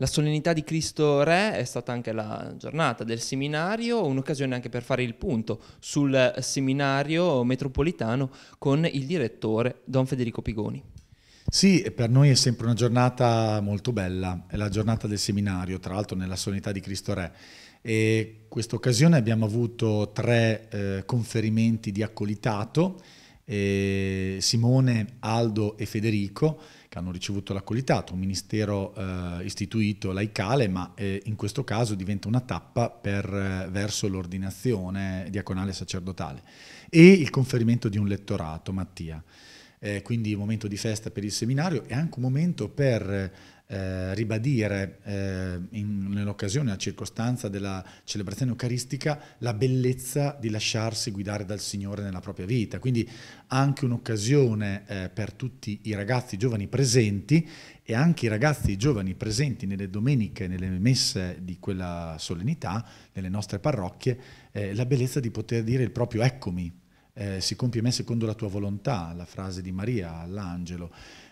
La solennità di Cristo Re è stata anche la giornata del seminario, un'occasione anche per fare il punto sul seminario metropolitano con il direttore Don Federico Pigoni. Sì, per noi è sempre una giornata molto bella, è la giornata del seminario, tra l'altro nella solennità di Cristo Re. E questa occasione abbiamo avuto tre eh, conferimenti di accolitato, eh, Simone, Aldo e Federico che hanno ricevuto l'accolitato, un ministero eh, istituito laicale, ma eh, in questo caso diventa una tappa per, eh, verso l'ordinazione diaconale sacerdotale e il conferimento di un lettorato, Mattia. Eh, quindi un momento di festa per il seminario e anche un momento per eh, ribadire eh, in, nell'occasione, a circostanza della celebrazione eucaristica, la bellezza di lasciarsi guidare dal Signore nella propria vita. Quindi anche un'occasione eh, per tutti i ragazzi giovani presenti e anche i ragazzi giovani presenti nelle domeniche, nelle messe di quella solennità, nelle nostre parrocchie, eh, la bellezza di poter dire il proprio eccomi, eh, si compie me secondo la tua volontà, la frase di Maria all'angelo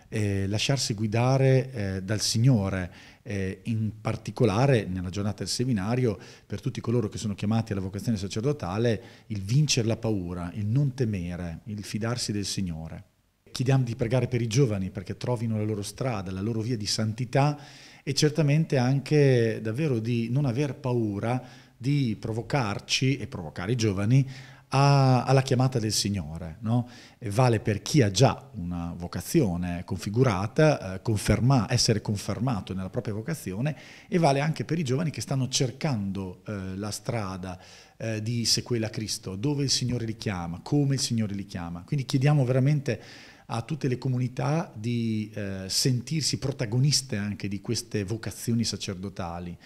eh, lasciarsi guidare eh, dal Signore, eh, in particolare nella giornata del seminario, per tutti coloro che sono chiamati alla vocazione sacerdotale, il vincere la paura, il non temere, il fidarsi del Signore. Chiediamo di pregare per i giovani perché trovino la loro strada, la loro via di santità e certamente anche davvero di non aver paura di provocarci e provocare i giovani a, alla chiamata del Signore. No? vale per chi ha già una vocazione configurata, eh, conferma, essere confermato nella propria vocazione e vale anche per i giovani che stanno cercando eh, la strada eh, di sequela a Cristo, dove il Signore li chiama, come il Signore li chiama. Quindi chiediamo veramente a tutte le comunità di eh, sentirsi protagoniste anche di queste vocazioni sacerdotali.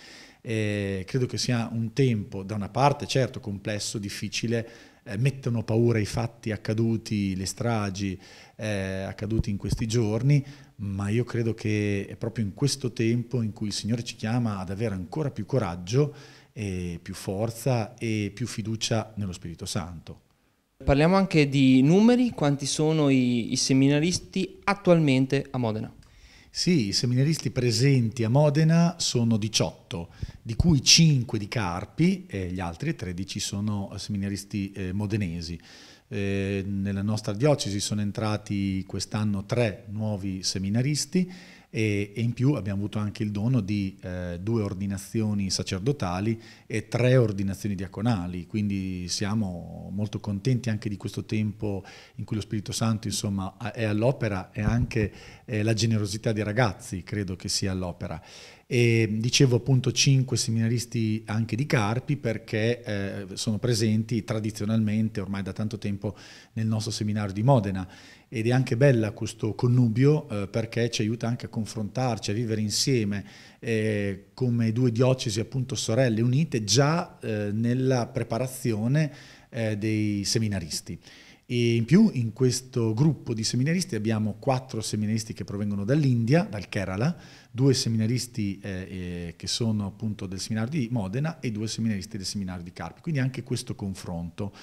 credo che sia un tempo, da una parte certo complesso, difficile, eh, mettono paura i fatti accaduti, le stragi eh, accaduti in questi giorni, ma io credo che è proprio in questo tempo in cui il Signore ci chiama ad avere ancora più coraggio, e più forza e più fiducia nello Spirito Santo. Parliamo anche di numeri, quanti sono i, i seminaristi attualmente a Modena? Sì, i seminaristi presenti a Modena sono 18, di cui 5 di Carpi e gli altri 13 sono seminaristi eh, modenesi. Eh, nella nostra diocesi sono entrati quest'anno tre nuovi seminaristi e, e in più abbiamo avuto anche il dono di eh, due ordinazioni sacerdotali e tre ordinazioni diaconali, quindi siamo molto contenti anche di questo tempo in cui lo Spirito Santo insomma, è all'opera e anche eh, la generosità dei ragazzi credo che sia all'opera. E dicevo appunto cinque seminaristi anche di Carpi perché eh, sono presenti tradizionalmente ormai da tanto tempo nel nostro seminario di Modena ed è anche bella questo connubio eh, perché ci aiuta anche a confrontarci, a vivere insieme eh, come due diocesi appunto sorelle unite già eh, nella preparazione eh, dei seminaristi. E in più in questo gruppo di seminaristi abbiamo quattro seminaristi che provengono dall'India, dal Kerala, due seminaristi eh, eh, che sono appunto del seminario di Modena e due seminaristi del seminario di Carpi. Quindi anche questo confronto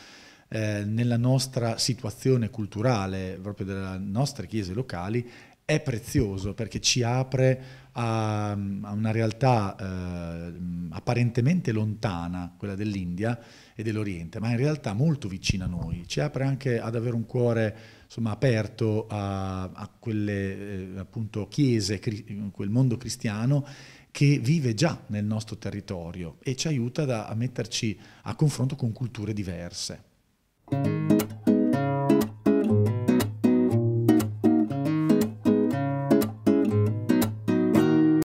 eh, nella nostra situazione culturale, proprio delle nostre chiese locali, è prezioso perché ci apre a, a una realtà eh, apparentemente lontana, quella dell'India e dell'Oriente, ma in realtà molto vicina a noi. Ci apre anche ad avere un cuore insomma, aperto a, a quelle eh, appunto, chiese, cri, quel mondo cristiano che vive già nel nostro territorio e ci aiuta da, a metterci a confronto con culture diverse.